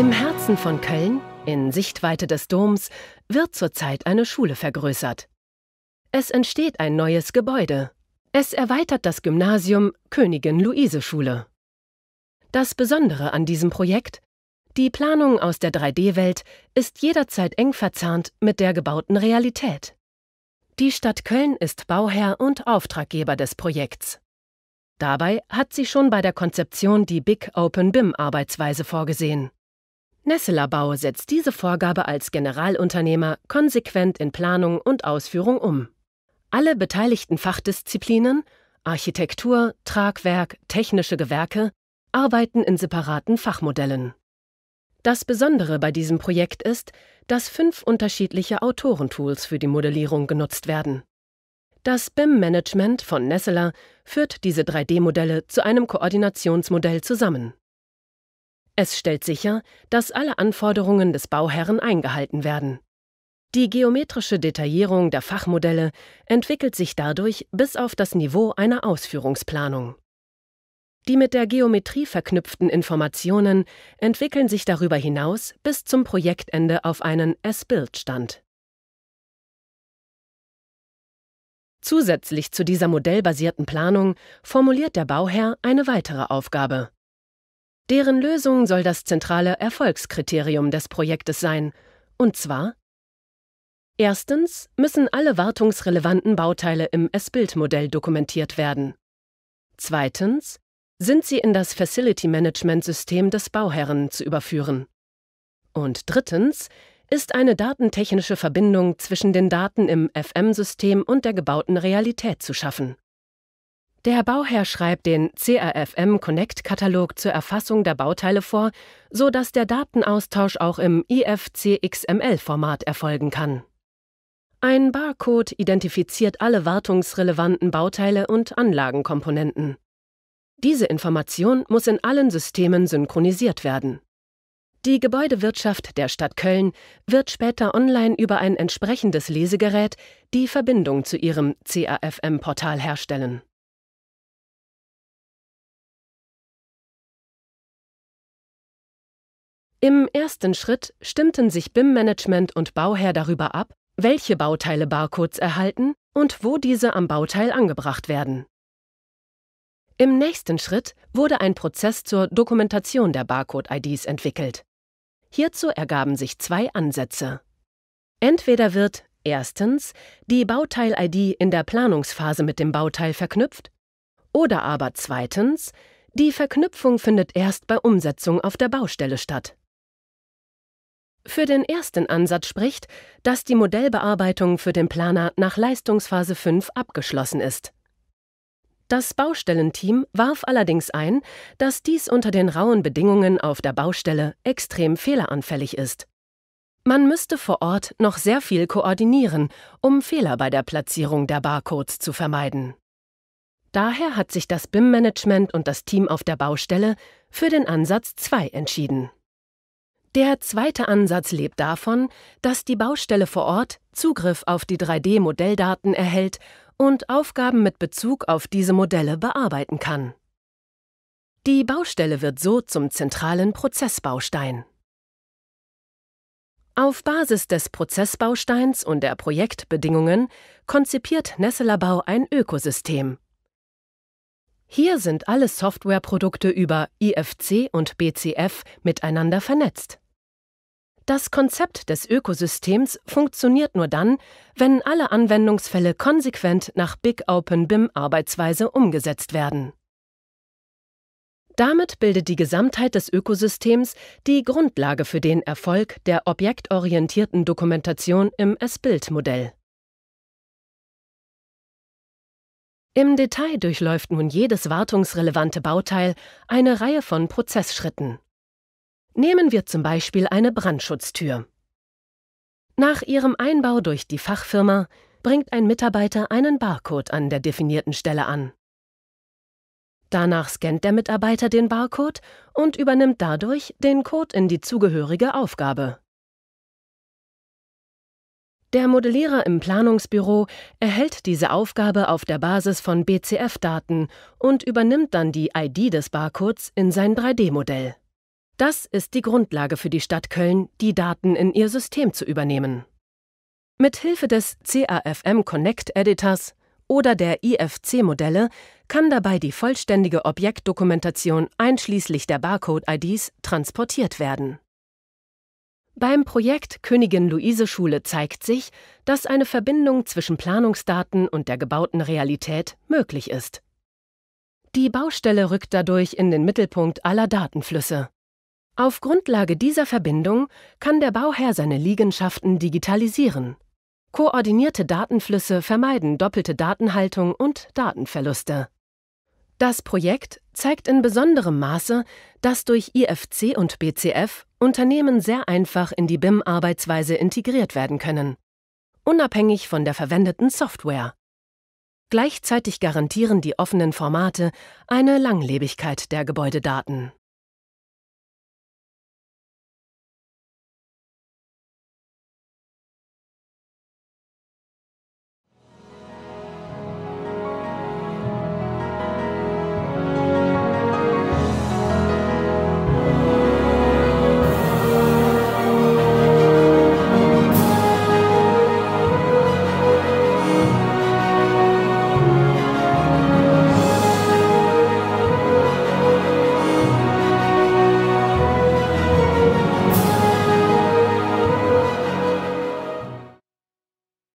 Im Herzen von Köln, in Sichtweite des Doms, wird zurzeit eine Schule vergrößert. Es entsteht ein neues Gebäude. Es erweitert das Gymnasium Königin Luise Schule. Das Besondere an diesem Projekt? Die Planung aus der 3D-Welt ist jederzeit eng verzahnt mit der gebauten Realität. Die Stadt Köln ist Bauherr und Auftraggeber des Projekts. Dabei hat sie schon bei der Konzeption die Big Open BIM-Arbeitsweise vorgesehen. Nesselabbau setzt diese Vorgabe als Generalunternehmer konsequent in Planung und Ausführung um. Alle beteiligten Fachdisziplinen Architektur, Tragwerk, technische Gewerke arbeiten in separaten Fachmodellen. Das Besondere bei diesem Projekt ist, dass fünf unterschiedliche Autorentools für die Modellierung genutzt werden. Das BIM-Management von Nesseler führt diese 3D-Modelle zu einem Koordinationsmodell zusammen es stellt sicher, dass alle Anforderungen des Bauherren eingehalten werden. Die geometrische Detaillierung der Fachmodelle entwickelt sich dadurch bis auf das Niveau einer Ausführungsplanung. Die mit der Geometrie verknüpften Informationen entwickeln sich darüber hinaus bis zum Projektende auf einen s stand Zusätzlich zu dieser modellbasierten Planung formuliert der Bauherr eine weitere Aufgabe. Deren Lösung soll das zentrale Erfolgskriterium des Projektes sein, und zwar Erstens müssen alle wartungsrelevanten Bauteile im S-Bild-Modell dokumentiert werden. Zweitens sind sie in das Facility Management System des Bauherren zu überführen. Und drittens ist eine datentechnische Verbindung zwischen den Daten im FM-System und der gebauten Realität zu schaffen. Der Bauherr schreibt den CAFM Connect Katalog zur Erfassung der Bauteile vor, so dass der Datenaustausch auch im IFCXML-Format erfolgen kann. Ein Barcode identifiziert alle wartungsrelevanten Bauteile und Anlagenkomponenten. Diese Information muss in allen Systemen synchronisiert werden. Die Gebäudewirtschaft der Stadt Köln wird später online über ein entsprechendes Lesegerät die Verbindung zu ihrem CAFM-Portal herstellen. Im ersten Schritt stimmten sich BIM-Management und Bauherr darüber ab, welche Bauteile Barcodes erhalten und wo diese am Bauteil angebracht werden. Im nächsten Schritt wurde ein Prozess zur Dokumentation der Barcode-IDs entwickelt. Hierzu ergaben sich zwei Ansätze. Entweder wird erstens die Bauteil-ID in der Planungsphase mit dem Bauteil verknüpft, oder aber zweitens die Verknüpfung findet erst bei Umsetzung auf der Baustelle statt. Für den ersten Ansatz spricht, dass die Modellbearbeitung für den Planer nach Leistungsphase 5 abgeschlossen ist. Das Baustellenteam warf allerdings ein, dass dies unter den rauen Bedingungen auf der Baustelle extrem fehleranfällig ist. Man müsste vor Ort noch sehr viel koordinieren, um Fehler bei der Platzierung der Barcodes zu vermeiden. Daher hat sich das BIM-Management und das Team auf der Baustelle für den Ansatz 2 entschieden. Der zweite Ansatz lebt davon, dass die Baustelle vor Ort Zugriff auf die 3D-Modelldaten erhält und Aufgaben mit Bezug auf diese Modelle bearbeiten kann. Die Baustelle wird so zum zentralen Prozessbaustein. Auf Basis des Prozessbausteins und der Projektbedingungen konzipiert Nesseler Bau ein Ökosystem, hier sind alle Softwareprodukte über IFC und BCF miteinander vernetzt. Das Konzept des Ökosystems funktioniert nur dann, wenn alle Anwendungsfälle konsequent nach Big Open BIM Arbeitsweise umgesetzt werden. Damit bildet die Gesamtheit des Ökosystems die Grundlage für den Erfolg der objektorientierten Dokumentation im S-Bild-Modell. Im Detail durchläuft nun jedes wartungsrelevante Bauteil eine Reihe von Prozessschritten. Nehmen wir zum Beispiel eine Brandschutztür. Nach ihrem Einbau durch die Fachfirma bringt ein Mitarbeiter einen Barcode an der definierten Stelle an. Danach scannt der Mitarbeiter den Barcode und übernimmt dadurch den Code in die zugehörige Aufgabe. Der Modellierer im Planungsbüro erhält diese Aufgabe auf der Basis von BCF-Daten und übernimmt dann die ID des Barcodes in sein 3D-Modell. Das ist die Grundlage für die Stadt Köln, die Daten in ihr System zu übernehmen. Mit Hilfe des CAFM Connect Editors oder der IFC-Modelle kann dabei die vollständige Objektdokumentation einschließlich der Barcode-IDs transportiert werden. Beim Projekt Königin Luise Schule zeigt sich, dass eine Verbindung zwischen Planungsdaten und der gebauten Realität möglich ist. Die Baustelle rückt dadurch in den Mittelpunkt aller Datenflüsse. Auf Grundlage dieser Verbindung kann der Bauherr seine Liegenschaften digitalisieren. Koordinierte Datenflüsse vermeiden doppelte Datenhaltung und Datenverluste. Das Projekt zeigt in besonderem Maße, dass durch IFC und BCF Unternehmen sehr einfach in die BIM-Arbeitsweise integriert werden können, unabhängig von der verwendeten Software. Gleichzeitig garantieren die offenen Formate eine Langlebigkeit der Gebäudedaten.